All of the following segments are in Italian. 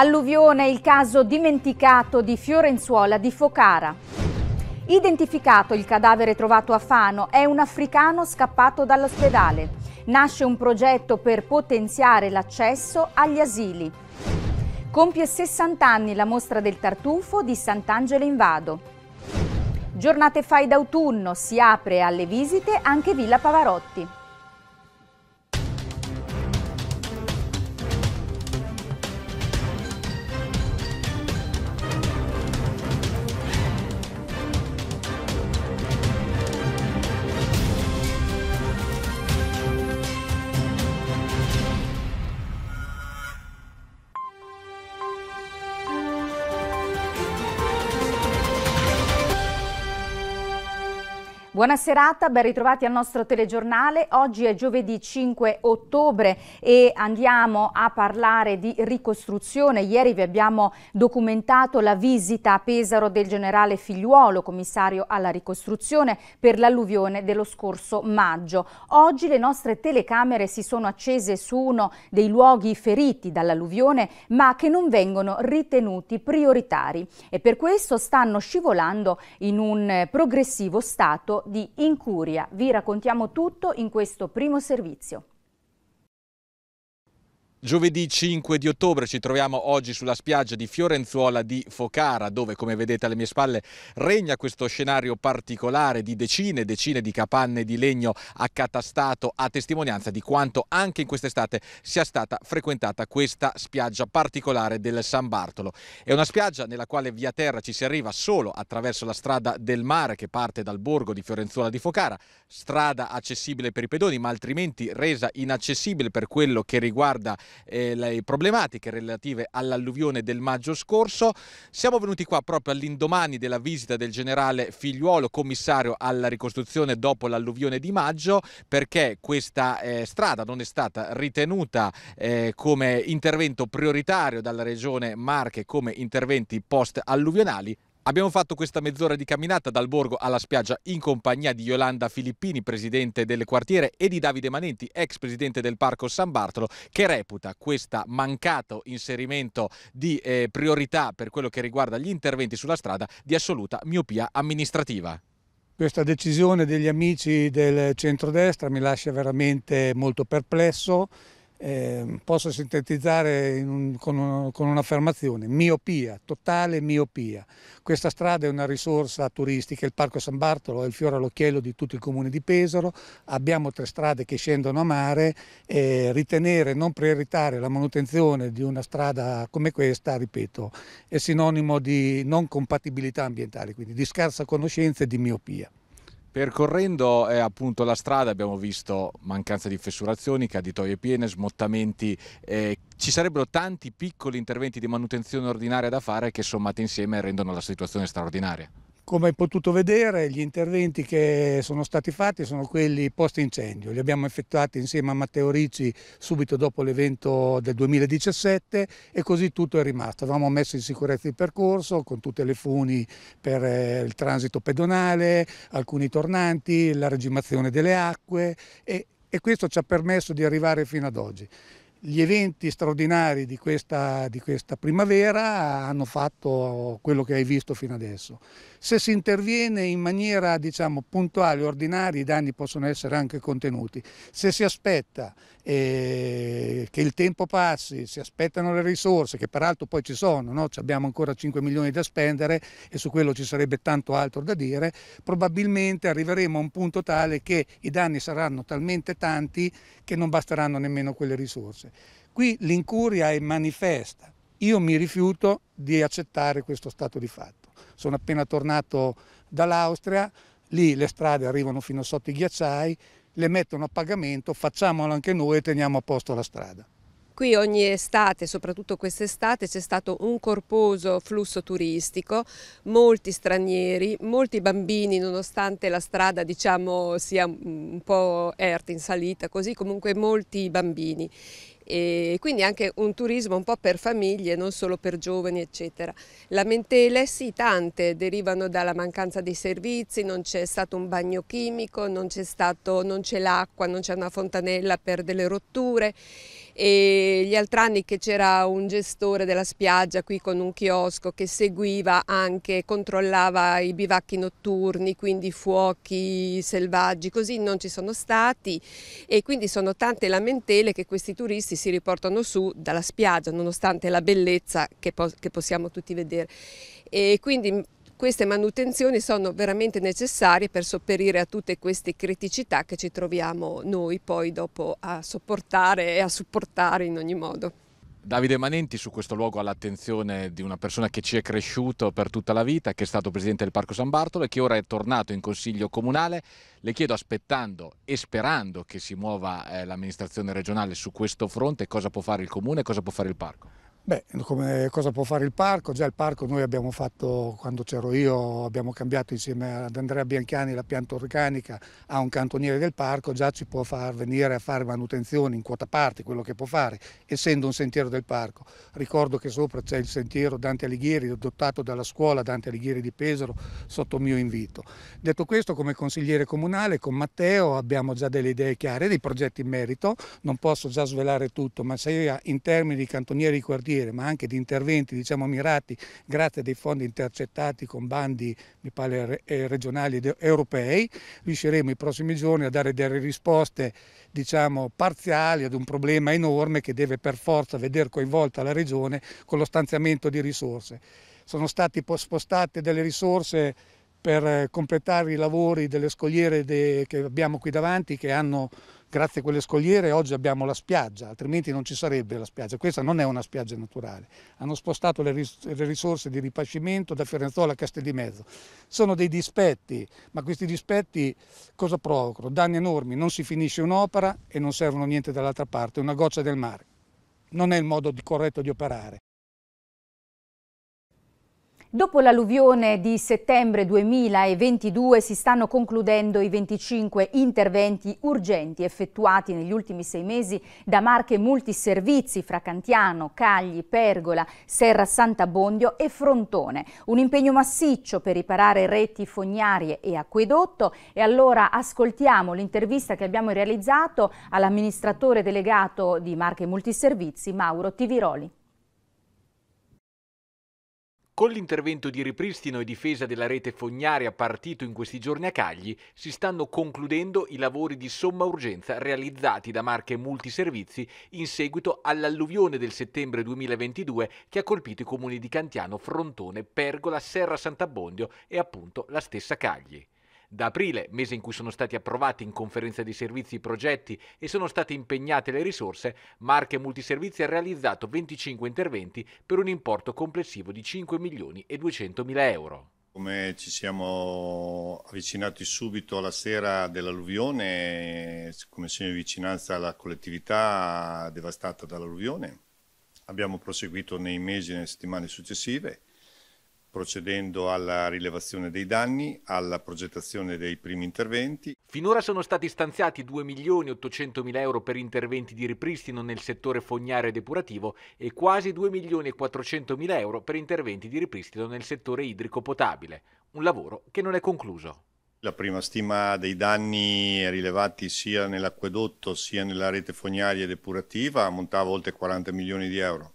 Alluvione il caso dimenticato di Fiorenzuola di Focara. Identificato il cadavere trovato a Fano, è un africano scappato dall'ospedale. Nasce un progetto per potenziare l'accesso agli asili. Compie 60 anni la mostra del tartufo di Sant'Angelo in Vado. Giornate fai d'autunno, si apre alle visite anche Villa Pavarotti. Buona serata, ben ritrovati al nostro telegiornale. Oggi è giovedì 5 ottobre e andiamo a parlare di ricostruzione. Ieri vi abbiamo documentato la visita a Pesaro del generale Figliuolo, commissario alla ricostruzione, per l'alluvione dello scorso maggio. Oggi le nostre telecamere si sono accese su uno dei luoghi feriti dall'alluvione, ma che non vengono ritenuti prioritari e per questo stanno scivolando in un progressivo stato di Incuria. Vi raccontiamo tutto in questo primo servizio. Giovedì 5 di ottobre ci troviamo oggi sulla spiaggia di Fiorenzuola di Focara dove come vedete alle mie spalle regna questo scenario particolare di decine e decine di capanne di legno accatastato a testimonianza di quanto anche in quest'estate sia stata frequentata questa spiaggia particolare del San Bartolo. È una spiaggia nella quale via terra ci si arriva solo attraverso la strada del mare che parte dal borgo di Fiorenzuola di Focara, strada accessibile per i pedoni ma altrimenti resa inaccessibile per quello che riguarda eh, le problematiche relative all'alluvione del maggio scorso. Siamo venuti qua proprio all'indomani della visita del generale Figliuolo, commissario alla ricostruzione dopo l'alluvione di maggio, perché questa eh, strada non è stata ritenuta eh, come intervento prioritario dalla regione Marche come interventi post-alluvionali, Abbiamo fatto questa mezz'ora di camminata dal borgo alla spiaggia in compagnia di Yolanda Filippini, presidente del quartiere, e di Davide Manenti, ex presidente del Parco San Bartolo, che reputa questo mancato inserimento di eh, priorità per quello che riguarda gli interventi sulla strada di assoluta miopia amministrativa. Questa decisione degli amici del centrodestra mi lascia veramente molto perplesso eh, posso sintetizzare un, con, con un'affermazione, miopia, totale miopia. Questa strada è una risorsa turistica, il Parco San Bartolo è il fiore all'occhiello di tutto il comune di Pesaro, abbiamo tre strade che scendono a mare, eh, ritenere non prioritare la manutenzione di una strada come questa, ripeto, è sinonimo di non compatibilità ambientale, quindi di scarsa conoscenza e di miopia. Percorrendo eh, appunto la strada abbiamo visto mancanza di fessurazioni, caditoie piene, smottamenti, eh, ci sarebbero tanti piccoli interventi di manutenzione ordinaria da fare che sommate insieme rendono la situazione straordinaria. Come hai potuto vedere gli interventi che sono stati fatti sono quelli post incendio, li abbiamo effettuati insieme a Matteo Ricci subito dopo l'evento del 2017 e così tutto è rimasto. Avevamo messo in sicurezza il percorso con tutte le funi per eh, il transito pedonale, alcuni tornanti, la regimazione delle acque e, e questo ci ha permesso di arrivare fino ad oggi gli eventi straordinari di questa, di questa, primavera hanno fatto quello che hai visto fino adesso. Se si interviene in maniera diciamo, puntuale, ordinaria, i danni possono essere anche contenuti. Se si aspetta eh, che il tempo passi, si aspettano le risorse, che peraltro poi ci sono, no? abbiamo ancora 5 milioni da spendere e su quello ci sarebbe tanto altro da dire, probabilmente arriveremo a un punto tale che i danni saranno talmente tanti che non basteranno nemmeno quelle risorse. Qui l'incuria è manifesta, io mi rifiuto di accettare questo stato di fatto. Sono appena tornato dall'Austria, lì le strade arrivano fino sotto i ghiacciai, le mettono a pagamento, facciamolo anche noi e teniamo a posto la strada. Qui ogni estate, soprattutto quest'estate, c'è stato un corposo flusso turistico, molti stranieri, molti bambini, nonostante la strada diciamo, sia un po' erta in salita, così comunque molti bambini e quindi anche un turismo un po' per famiglie, non solo per giovani eccetera. Lamentele sì tante, derivano dalla mancanza dei servizi, non c'è stato un bagno chimico, non c'è l'acqua, non c'è una fontanella per delle rotture e gli altri anni che c'era un gestore della spiaggia qui con un chiosco che seguiva anche, controllava i bivacchi notturni, quindi fuochi selvaggi, così non ci sono stati e quindi sono tante lamentele che questi turisti si riportano su dalla spiaggia nonostante la bellezza che, po che possiamo tutti vedere. E quindi queste manutenzioni sono veramente necessarie per sopperire a tutte queste criticità che ci troviamo noi poi dopo a sopportare e a supportare in ogni modo. Davide Manenti su questo luogo all'attenzione di una persona che ci è cresciuto per tutta la vita, che è stato presidente del Parco San Bartolo e che ora è tornato in consiglio comunale. Le chiedo aspettando e sperando che si muova eh, l'amministrazione regionale su questo fronte cosa può fare il comune e cosa può fare il parco. Beh, come, cosa può fare il parco? Già il parco noi abbiamo fatto, quando c'ero io, abbiamo cambiato insieme ad Andrea Bianchiani la pianta organica a un cantoniere del parco, già ci può far venire a fare manutenzione in quota parte, quello che può fare, essendo un sentiero del parco. Ricordo che sopra c'è il sentiero Dante Alighieri, adottato dalla scuola Dante Alighieri di Pesaro, sotto mio invito. Detto questo, come consigliere comunale, con Matteo abbiamo già delle idee chiare, dei progetti in merito, non posso già svelare tutto, ma sia in termini di cantonieri di quartiere, cantiere ma anche di interventi diciamo, mirati grazie a dei fondi intercettati con bandi mi pare, eh, regionali ed europei, riusciremo i prossimi giorni a dare delle risposte diciamo, parziali ad un problema enorme che deve per forza vedere coinvolta la regione con lo stanziamento di risorse. Sono state spostate delle risorse per eh, completare i lavori delle scogliere che abbiamo qui davanti che hanno grazie a quelle scogliere oggi abbiamo la spiaggia, altrimenti non ci sarebbe la spiaggia, questa non è una spiaggia naturale. Hanno spostato le, ris le risorse di ripascimento da Fiorenzola a Castel di Mezzo. Sono dei dispetti, ma questi dispetti cosa provocano? Danni enormi, non si finisce un'opera e non servono niente dall'altra parte, una goccia del mare. Non è il modo di corretto di operare. Dopo l'alluvione di settembre 2022 si stanno concludendo i 25 interventi urgenti effettuati negli ultimi sei mesi da marche multiservizi fra Cantiano, Cagli, Pergola, Serra Sant'Abbondio e Frontone. Un impegno massiccio per riparare reti fognarie e acquedotto e allora ascoltiamo l'intervista che abbiamo realizzato all'amministratore delegato di marche multiservizi Mauro Tiviroli. Con l'intervento di ripristino e difesa della rete fognaria partito in questi giorni a Cagli, si stanno concludendo i lavori di somma urgenza realizzati da Marche Multiservizi in seguito all'alluvione del settembre 2022 che ha colpito i comuni di Cantiano, Frontone, Pergola, Serra Sant'Abbondio e appunto la stessa Cagli. Da aprile, mese in cui sono stati approvati in conferenza di servizi i progetti e sono state impegnate le risorse, Marche Multiservizi ha realizzato 25 interventi per un importo complessivo di 5 milioni e 200 mila euro. Come ci siamo avvicinati subito alla sera dell'alluvione, come segno di vicinanza alla collettività devastata dall'alluvione, abbiamo proseguito nei mesi e nelle settimane successive procedendo alla rilevazione dei danni, alla progettazione dei primi interventi. Finora sono stati stanziati 2 milioni 800 mila euro per interventi di ripristino nel settore fognario e depurativo e quasi 2 milioni e 400 mila euro per interventi di ripristino nel settore idrico potabile, un lavoro che non è concluso. La prima stima dei danni rilevati sia nell'acquedotto sia nella rete fognaria e depurativa ammontava oltre 40 milioni di euro.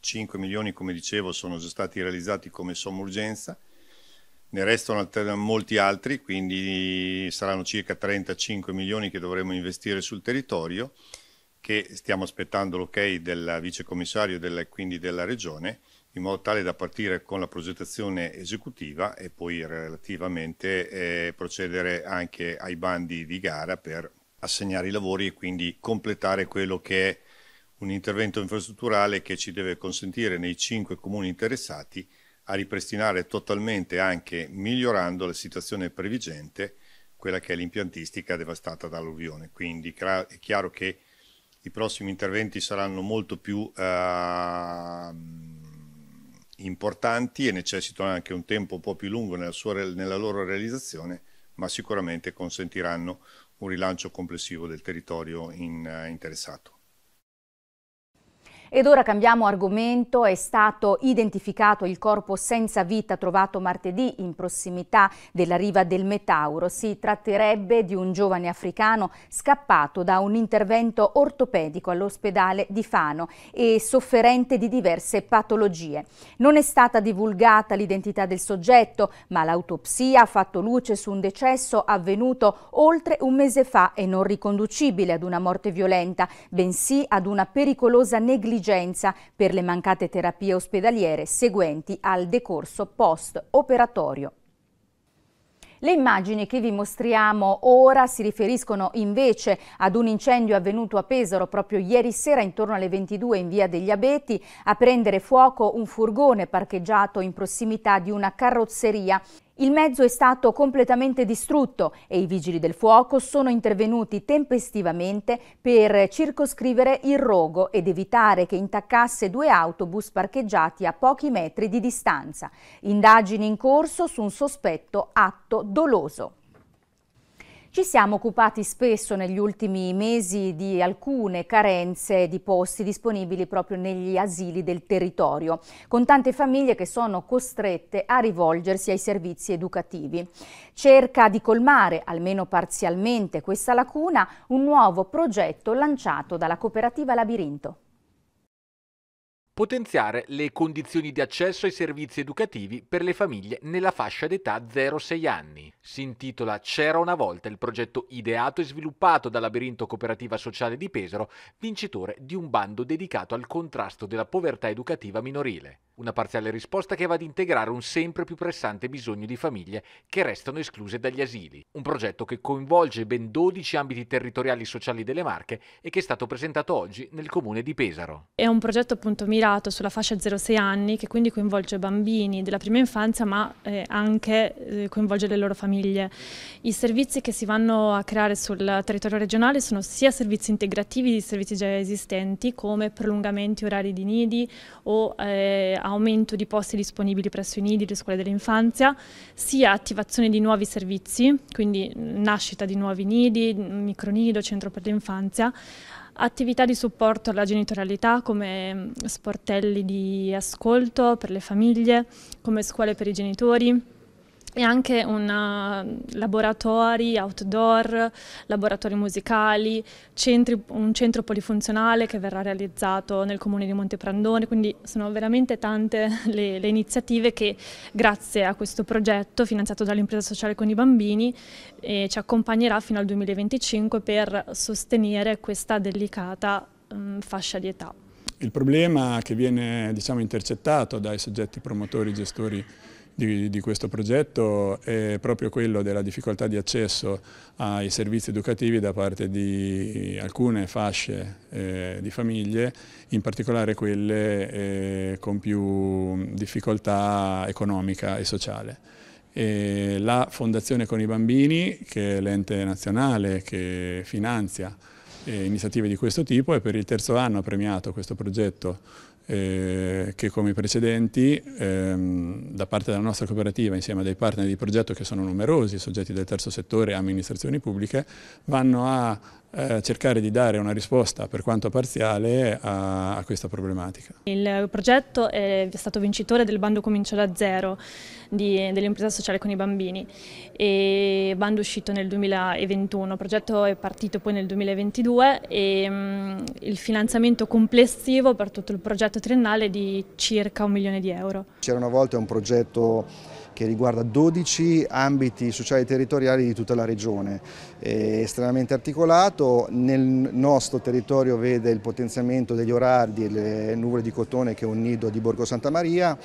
5 milioni, come dicevo, sono già stati realizzati come somma urgenza, ne restano alter- molti altri, quindi saranno circa 35 milioni che dovremo investire sul territorio, che stiamo aspettando l'ok del vicecommissario e quindi della Regione, in modo tale da partire con la progettazione esecutiva e poi relativamente eh, procedere anche ai bandi di gara per assegnare i lavori e quindi completare quello che è un intervento infrastrutturale che ci deve consentire nei cinque comuni interessati a ripristinare totalmente anche migliorando la situazione previgente, quella che è l'impiantistica devastata dall'alluvione. Quindi è chiaro che i prossimi interventi saranno molto più eh, importanti e necessitano anche un tempo un po' più lungo nella, sua, nella loro realizzazione, ma sicuramente consentiranno un rilancio complessivo del territorio in, eh, interessato. Ed ora cambiamo argomento, è stato identificato il corpo senza vita trovato martedì in prossimità della riva del Metauro. Si tratterebbe di un giovane africano scappato da un intervento ortopedico all'ospedale di Fano e sofferente di diverse patologie. Non è stata divulgata l'identità del soggetto, ma l'autopsia ha fatto luce su un decesso avvenuto oltre un mese fa e non riconducibile ad una morte violenta, bensì ad una pericolosa negligenza negligenza per le mancate terapie ospedaliere seguenti al decorso post-operatorio. Le immagini che vi mostriamo ora si riferiscono invece ad un incendio avvenuto a Pesaro proprio ieri sera intorno alle 22 in via degli Abeti a prendere fuoco un furgone parcheggiato in prossimità di una carrozzeria il mezzo è stato completamente distrutto e i vigili del fuoco sono intervenuti tempestivamente per circoscrivere il rogo ed evitare che intaccasse due autobus parcheggiati a pochi metri di distanza. Indagini in corso su un sospetto atto doloso. Ci siamo occupati spesso negli ultimi mesi di alcune carenze di posti disponibili proprio negli asili del territorio, con tante famiglie che sono costrette a rivolgersi ai servizi educativi. Cerca di colmare, almeno parzialmente, questa lacuna un nuovo progetto lanciato dalla cooperativa Labirinto potenziare le condizioni di accesso ai servizi educativi per le famiglie nella fascia d'età 0-6 anni. Si intitola C'era una volta il progetto ideato e sviluppato da Labirinto Cooperativa Sociale di Pesaro, vincitore di un bando dedicato al contrasto della povertà educativa minorile. Una parziale risposta che va ad integrare un sempre più pressante bisogno di famiglie che restano escluse dagli asili. Un progetto che coinvolge ben 12 ambiti territoriali sociali delle Marche e che è stato presentato oggi nel comune di Pesaro. È un progetto appunto mira volontariato sulla fascia 0-6 anni che quindi coinvolge bambini della prima infanzia ma eh, anche eh, coinvolge le loro famiglie. I servizi che si vanno a creare sul territorio regionale sono sia servizi integrativi di servizi già esistenti come prolungamenti orari di nidi o eh, aumento di posti disponibili presso i nidi, le scuole dell'infanzia, sia attivazione di nuovi servizi, quindi nascita di nuovi nidi, micronido, centro per l'infanzia, Attività di supporto alla genitorialità come mm, sportelli di ascolto per le famiglie, come scuole per i genitori, e anche una, eh, laboratori outdoor, laboratori musicali, centri, un centro polifunzionale che verrà realizzato nel comune di Monteprandone, quindi sono veramente tante le, le iniziative che grazie a questo progetto finanziato dall'impresa sociale con i bambini eh, ci accompagnerà fino al 2025 per sostenere questa delicata mh, mm, fascia di età. Il problema che viene diciamo, intercettato dai soggetti promotori e gestori di, di questo progetto è proprio quello della difficoltà di accesso ai servizi educativi da parte di alcune fasce eh, di famiglie, in particolare quelle eh, con più difficoltà economica e sociale. E la Fondazione con i Bambini, che è l'ente nazionale che finanzia eh, iniziative di questo tipo e per il terzo anno ha premiato questo progetto eh, che come i precedenti ehm, da parte della nostra cooperativa insieme a dei partner di progetto che sono numerosi, soggetti del terzo settore e amministrazioni pubbliche, vanno a eh, cercare di dare una risposta, per quanto parziale, a, a, questa problematica. Il progetto è stato vincitore del bando Comincio da Zero dell'impresa sociale con i bambini, e bando uscito nel 2021, il progetto è partito poi nel 2022 e mh, mm, il finanziamento complessivo per tutto il progetto triennale è di circa un milione di euro. C'era una volta un progetto che riguarda 12 ambiti sociali e territoriali di tutta la regione. È estremamente articolato, nel nostro territorio vede il potenziamento degli orardi e le nuvole di cotone che è un nido di Borgo Santa Maria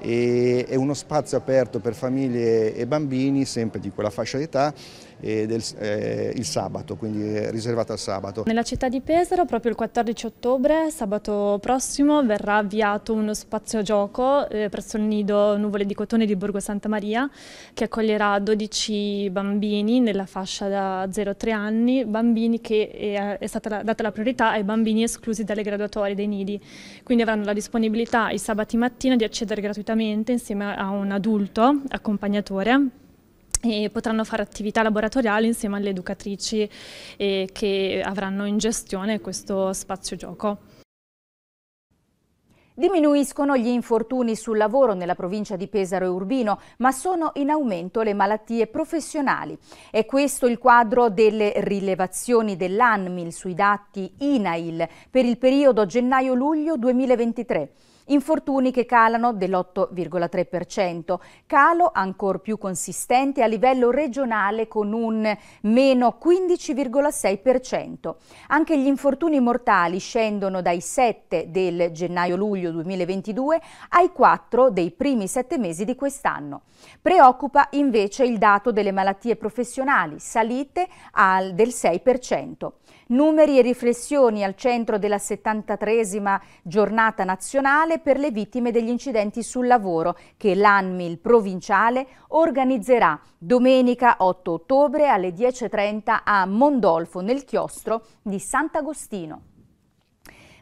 e è uno spazio aperto per famiglie e bambini sempre di quella fascia d'età del, eh, il sabato, quindi riservata al sabato. Nella città di Pesaro proprio il 14 ottobre, sabato prossimo, verrà avviato uno spazio gioco eh, presso il nido Nuvole di Cotone di Borgo Santa Maria che accoglierà 12 bambini nella fascia da 0 a 3 anni, bambini che è, eh, è stata la, data la priorità ai bambini esclusi dalle graduatorie dei nidi, quindi avranno la disponibilità i sabati mattina di accedere gratuitamente insieme a un adulto accompagnatore e potranno fare attività laboratoriali insieme alle educatrici eh, che avranno in gestione questo spazio gioco. Diminuiscono gli infortuni sul lavoro nella provincia di Pesaro e Urbino, ma sono in aumento le malattie professionali. È questo il quadro delle rilevazioni dell'ANMIL sui dati INAIL per il periodo gennaio-luglio 2023 infortuni che calano dell'8,3%, calo ancor più consistente a livello regionale con un meno 15,6%. Anche gli infortuni mortali scendono dai 7 del gennaio-luglio 2022 ai 4 dei primi 7 mesi di quest'anno. Preoccupa invece il dato delle malattie professionali, salite al, del 6%. Numeri e riflessioni al centro della 73 giornata nazionale per le vittime degli incidenti sul lavoro che l'ANMIL provinciale organizzerà domenica 8 ottobre alle 10.30 a Mondolfo nel chiostro di Sant'Agostino.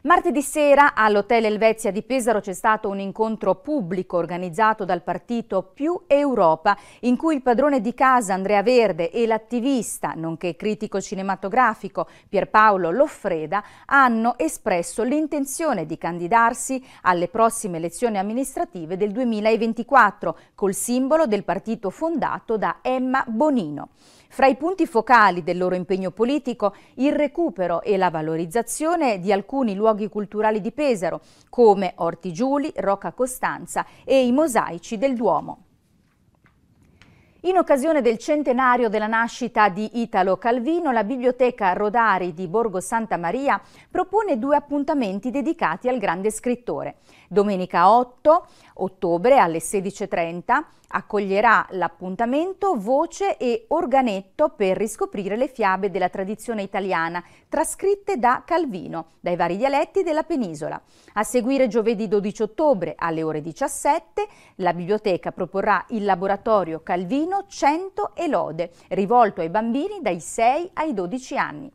Martedì sera all'Hotel Elvezia di Pesaro c'è stato un incontro pubblico organizzato dal partito Più Europa, in cui il padrone di casa Andrea Verde e l'attivista, nonché critico cinematografico Pierpaolo Loffreda, hanno espresso l'intenzione di candidarsi alle prossime elezioni amministrative del 2024 col simbolo del partito fondato da Emma Bonino. Fra i punti focali del loro impegno politico il recupero e la valorizzazione di alcuni luoghi culturali di Pesaro, come Orti Giuli, Rocca Costanza e i mosaici del Duomo. In occasione del centenario della nascita di Italo Calvino, la Biblioteca Rodari di Borgo Santa Maria propone due appuntamenti dedicati al grande scrittore. Domenica 8 ottobre alle 16.30 accoglierà l'appuntamento Voce e Organetto per riscoprire le fiabe della tradizione italiana trascritte da Calvino, dai vari dialetti della penisola. A seguire giovedì 12 ottobre alle ore 17 la biblioteca proporrà il laboratorio Calvino 100 e lode, rivolto ai bambini dai 6 ai 12 anni.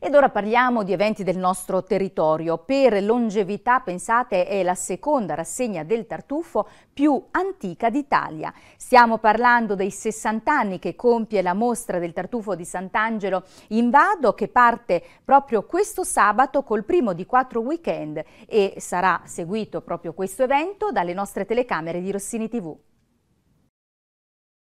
Ed ora parliamo di eventi del nostro territorio. Per longevità, pensate, è la seconda rassegna del tartufo più antica d'Italia. Stiamo parlando dei 60 anni che compie la mostra del tartufo di Sant'Angelo in Vado, che parte proprio questo sabato col primo di quattro weekend e sarà seguito proprio questo evento dalle nostre telecamere di Rossini TV.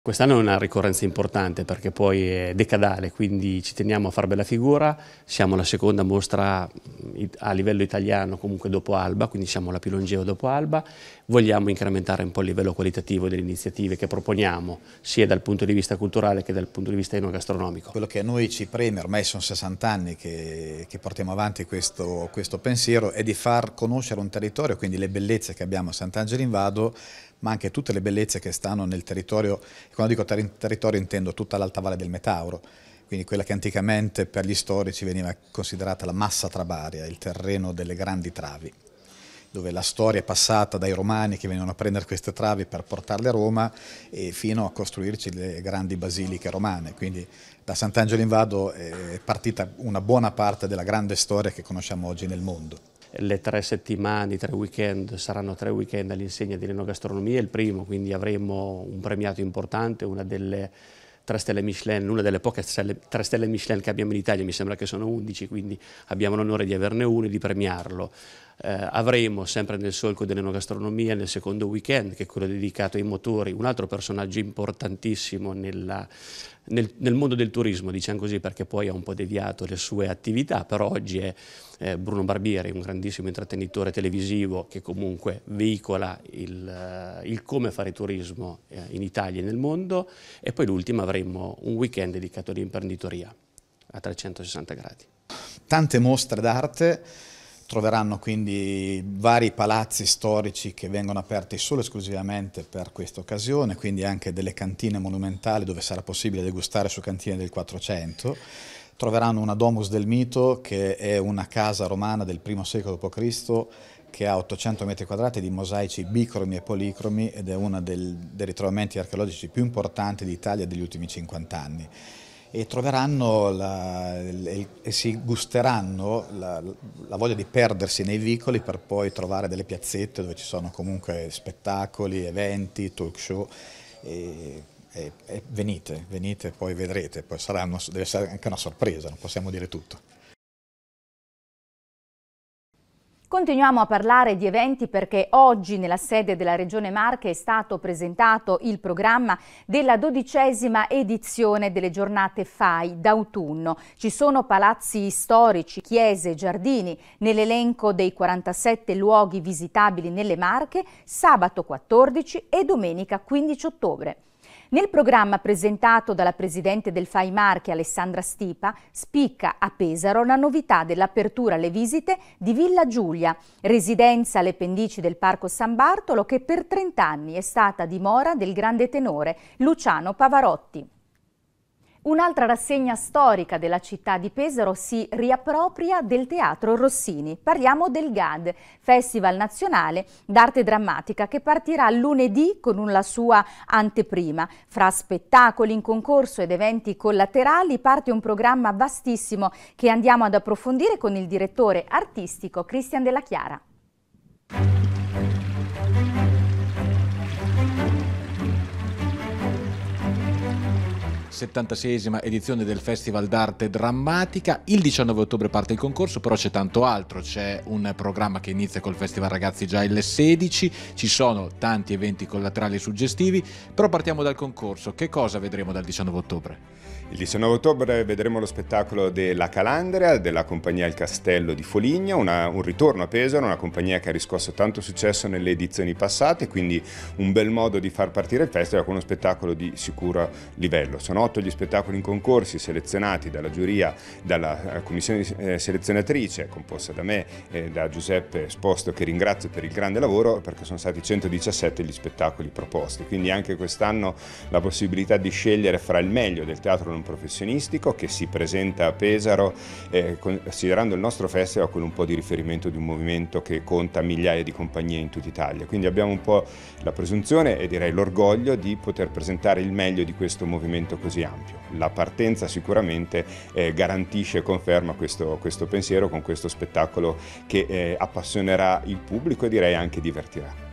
Quest'anno è una ricorrenza importante perché poi è decadale, quindi ci teniamo a far bella figura. Siamo la seconda mostra mm, a livello italiano comunque dopo Alba, quindi siamo la più longeva dopo Alba. Vogliamo incrementare un po' il livello qualitativo delle iniziative che proponiamo, sia dal punto di vista culturale che dal punto di vista enogastronomico. Quello che a noi ci preme, ormai sono 60 anni che, che portiamo avanti questo, questo pensiero, è di far conoscere un territorio, quindi le bellezze che abbiamo a Sant'Angelo in Vado, ma anche tutte le bellezze che stanno nel territorio, quando dico ter territorio intendo tutta l'alta valle del Metauro, quindi quella che anticamente per gli storici veniva considerata la massa trabaria, il terreno delle grandi travi, dove la storia è passata dai romani che venivano a prendere queste travi per portarle a Roma e fino a costruirci le grandi basiliche romane. Quindi da Sant'Angelo in Vado è partita una buona parte della grande storia che conosciamo oggi nel mondo le tre settimane, i tre weekend, saranno tre weekend all'insegna dell'enogastronomia, il primo quindi avremo un premiato importante, una delle tre stelle Michelin, una delle poche stelle, tre stelle Michelin che abbiamo in Italia, mi sembra che sono 11, quindi abbiamo l'onore di averne uno e di premiarlo. Eh, avremo sempre nel solco dell'enogastronomia, nel secondo weekend, che è quello dedicato ai motori, un altro personaggio importantissimo nella, nel, nel, mondo del turismo, diciamo così, perché poi ha un po' deviato le sue attività, però oggi è eh, Bruno Barbieri, un grandissimo intrattenitore televisivo che comunque veicola il, eh, il come fare turismo eh, in Italia e nel mondo e poi l'ultima avremo un weekend dedicato all'imprenditoria a 360 gradi. Tante mostre d'arte Troveranno quindi vari palazzi storici che vengono aperti solo e esclusivamente per questa occasione, quindi anche delle cantine monumentali dove sarà possibile degustare su cantine del 400. Troveranno una Domus del Mito che è una casa romana del primo secolo d.C. che ha 800 metri quadrati di mosaici bicromi e policromi ed è uno dei ritrovamenti archeologici più importanti d'Italia degli ultimi 50 anni e troveranno la, e, e si gusteranno la, la, voglia di perdersi nei vicoli per poi trovare delle piazzette dove ci sono comunque spettacoli, eventi, talk show. E, e, venite, venite, poi vedrete, poi sarà una, deve essere anche una sorpresa, non possiamo dire tutto. Continuiamo a parlare di eventi perché oggi nella sede della Regione Marche è stato presentato il programma della dodicesima edizione delle giornate FAI d'autunno. Ci sono palazzi storici, chiese, giardini nell'elenco dei 47 luoghi visitabili nelle Marche sabato 14 e domenica 15 ottobre. Nel programma presentato dalla presidente del FAI Marche, Alessandra Stipa, spicca a Pesaro la novità dell'apertura alle visite di Villa Giulia, residenza alle pendici del Parco San Bartolo che per 30 anni è stata dimora del grande tenore Luciano Pavarotti. Un'altra rassegna storica della città di Pesaro si riappropria del Teatro Rossini. Parliamo del GAD, Festival Nazionale d'Arte Drammatica, che partirà lunedì con la sua anteprima. Fra spettacoli in concorso ed eventi collaterali parte un programma vastissimo che andiamo ad approfondire con il direttore artistico Cristian Della Chiara. 76 edizione del Festival d'Arte Drammatica. Il 19 ottobre parte il concorso, però c'è tanto altro. C'è un programma che inizia col Festival Ragazzi già il 16, ci sono tanti eventi collaterali suggestivi, però partiamo dal concorso. Che cosa vedremo dal 19 ottobre? Il 19 ottobre vedremo lo spettacolo della Calandria, della compagnia Il Castello di Foligno, una, un ritorno a Pesaro, una compagnia che ha riscosso tanto successo nelle edizioni passate, quindi un bel modo di far partire il festival con uno spettacolo di sicuro livello. Sono otto gli spettacoli in concorsi selezionati dalla giuria, dalla eh, commissione eh, selezionatrice composta da me e da Giuseppe Sposto che ringrazio per il grande lavoro perché sono stati 117 gli spettacoli proposti, quindi anche quest'anno la possibilità di scegliere fra il meglio del teatro non professionistico che si presenta a Pesaro eh, considerando il nostro festival con un po' di riferimento di un movimento che conta migliaia di compagnie in tutta Italia. Quindi abbiamo un po' la presunzione e direi l'orgoglio di poter presentare il meglio di questo movimento così ampio. La partenza sicuramente eh, garantisce e conferma questo, questo, pensiero con questo spettacolo che eh, appassionerà il pubblico e direi anche divertirà.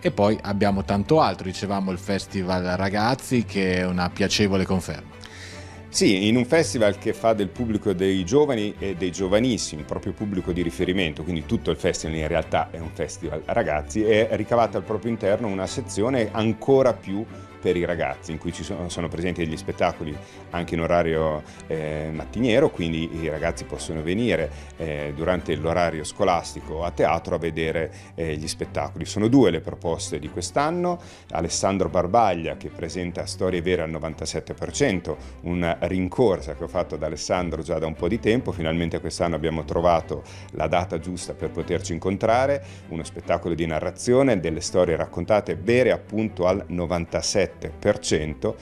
E poi abbiamo tanto altro, dicevamo il Festival Ragazzi che è una piacevole conferma. Sì, in un festival che fa del pubblico dei giovani e dei giovanissimi, proprio pubblico di riferimento, quindi tutto il festival in realtà è un festival ragazzi, è ricavata al proprio interno una sezione ancora più per i ragazzi, in cui ci sono, sono presenti degli spettacoli anche in orario eh, mattiniero, quindi i ragazzi possono venire eh, durante l'orario scolastico a teatro a vedere eh, gli spettacoli. Sono due le proposte di quest'anno, Alessandro Barbaglia che presenta Storie vere al 97%, una rincorsa che ho fatto ad Alessandro già da un po' di tempo, finalmente quest'anno abbiamo trovato la data giusta per poterci incontrare, uno spettacolo di narrazione delle storie raccontate vere appunto al 97%. 7%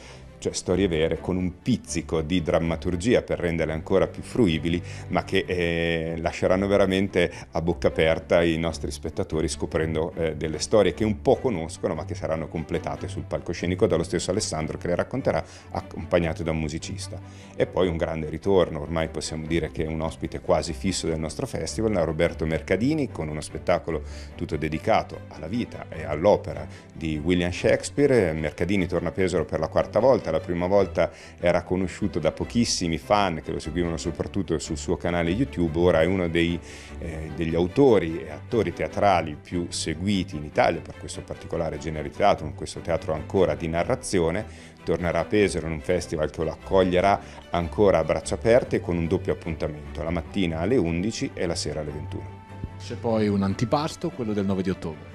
cioè storie vere con un pizzico di drammaturgia per renderle ancora più fruibili, ma che eh, lasceranno veramente a bocca aperta i nostri spettatori scoprendo eh, delle storie che un po' conoscono, ma che saranno completate sul palcoscenico dallo stesso Alessandro che le racconterà accompagnato da un musicista. E poi un grande ritorno, ormai possiamo dire che è un ospite quasi fisso del nostro festival, Roberto Mercadini con uno spettacolo tutto dedicato alla vita e all'opera di William Shakespeare. Mercadini torna a Pesaro per la quarta volta, la prima volta era conosciuto da pochissimi fan che lo seguivano soprattutto sul suo canale YouTube, ora è uno dei, eh, degli autori e attori teatrali più seguiti in Italia per questo particolare genere di teatro, in questo teatro ancora di narrazione, tornerà a Pesaro in un festival che lo accoglierà ancora a braccia aperte con un doppio appuntamento, la mattina alle 11 e la sera alle 21. C'è poi un antipasto, quello del 9 di ottobre.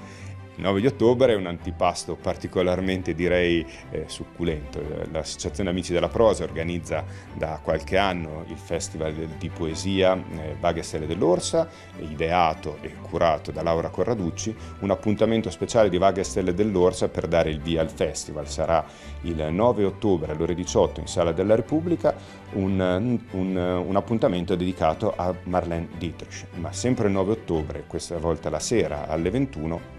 Il 9 di ottobre è un antipasto particolarmente direi eh, succulento. L'Associazione Amici della Prosa organizza da qualche anno il Festival di Poesia eh, Vaghe Stelle dell'Orsa, ideato e curato da Laura Corraducci, un appuntamento speciale di Vaghe Stelle dell'Orsa per dare il via al festival. Sarà il 9 ottobre alle ore 18 in Sala della Repubblica un, un, un appuntamento dedicato a Marlene Dietrich, ma sempre il 9 ottobre, questa volta la sera alle 21,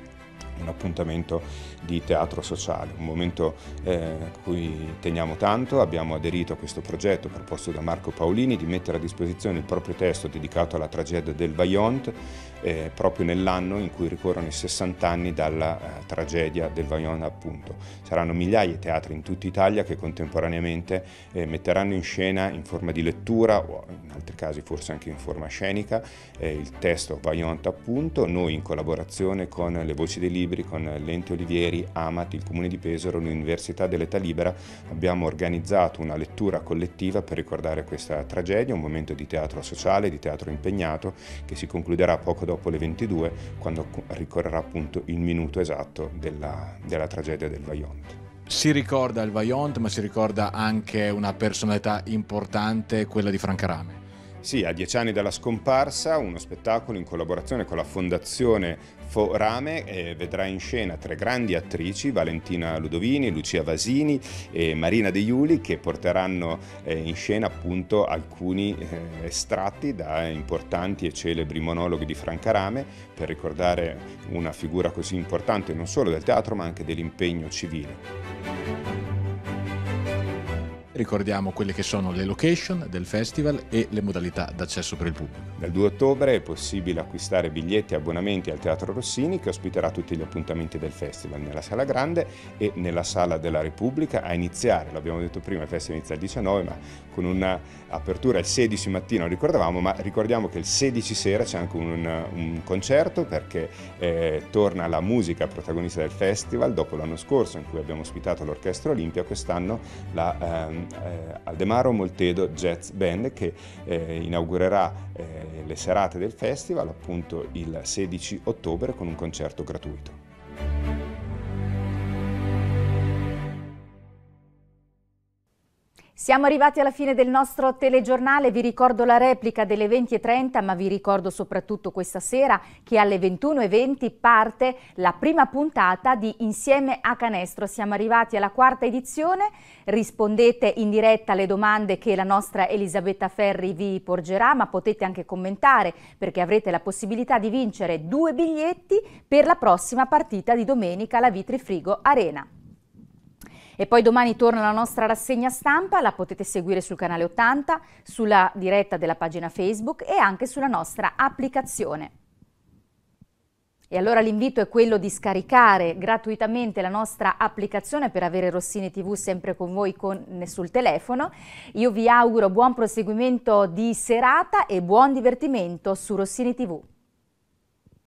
un appuntamento di teatro sociale, un momento eh, a cui teniamo tanto, abbiamo aderito a questo progetto proposto da Marco Paolini di mettere a disposizione il proprio testo dedicato alla tragedia del Vaillant eh, proprio nell'anno in cui ricorrono i 60 anni dalla eh, tragedia del Vaillant appunto. Saranno migliaia i teatri in tutta Italia che contemporaneamente eh, metteranno in scena in forma di lettura o in altri casi forse anche in forma scenica eh, il testo Vaillant appunto, noi in collaborazione con le voci dei libri libri con l'ente Olivieri, Amat, il Comune di Pesaro, l'Università dell'Età Libera abbiamo organizzato una lettura collettiva per ricordare questa tragedia, un momento di teatro sociale, di teatro impegnato che si concluderà poco dopo le 22 quando ricorrerà appunto il minuto esatto della, della tragedia del Vaillant. si ricorda il Vaillant, ma si ricorda anche una personalità importante, quella di Franca Rame. Sì, a dieci anni dalla scomparsa, uno spettacolo in collaborazione con la Fondazione Forame eh, vedrà in scena tre grandi attrici, Valentina Ludovini, Lucia Vasini e Marina De Iuli, che porteranno eh, in scena appunto alcuni eh, estratti da importanti e celebri monologhi di Franca Rame per ricordare una figura così importante non solo del teatro ma anche dell'impegno civile ricordiamo quelle che sono le location del festival e le modalità d'accesso per il pubblico. Dal 2 ottobre è possibile acquistare biglietti e abbonamenti al Teatro Rossini che ospiterà tutti gli appuntamenti del festival nella Sala Grande e nella Sala della Repubblica a iniziare, l'abbiamo detto prima, il festival inizia il 19 ma con un'apertura il 16 mattino ricordavamo, ma ricordiamo che il 16 sera c'è anche un, un, concerto perché eh, torna la musica protagonista del festival dopo l'anno scorso in cui abbiamo ospitato l'Orchestra Olimpia, quest'anno la, ehm, eh, Aldemaro Moltedo Jazz Band che eh, inaugurerà eh, le serate del festival appunto il 16 ottobre con un concerto gratuito. Siamo arrivati alla fine del nostro telegiornale, vi ricordo la replica delle 20.30 ma vi ricordo soprattutto questa sera che alle 21.20 parte la prima puntata di Insieme a Canestro. Siamo arrivati alla quarta edizione, rispondete in diretta alle domande che la nostra Elisabetta Ferri vi porgerà ma potete anche commentare perché avrete la possibilità di vincere due biglietti per la prossima partita di domenica alla Vitri Frigo Arena. E poi domani torna la nostra rassegna stampa, la potete seguire sul canale 80, sulla diretta della pagina Facebook e anche sulla nostra applicazione. E allora l'invito è quello di scaricare gratuitamente la nostra applicazione per avere Rossini TV sempre con voi con, eh, sul telefono. Io vi auguro buon proseguimento di serata e buon divertimento su Rossini TV.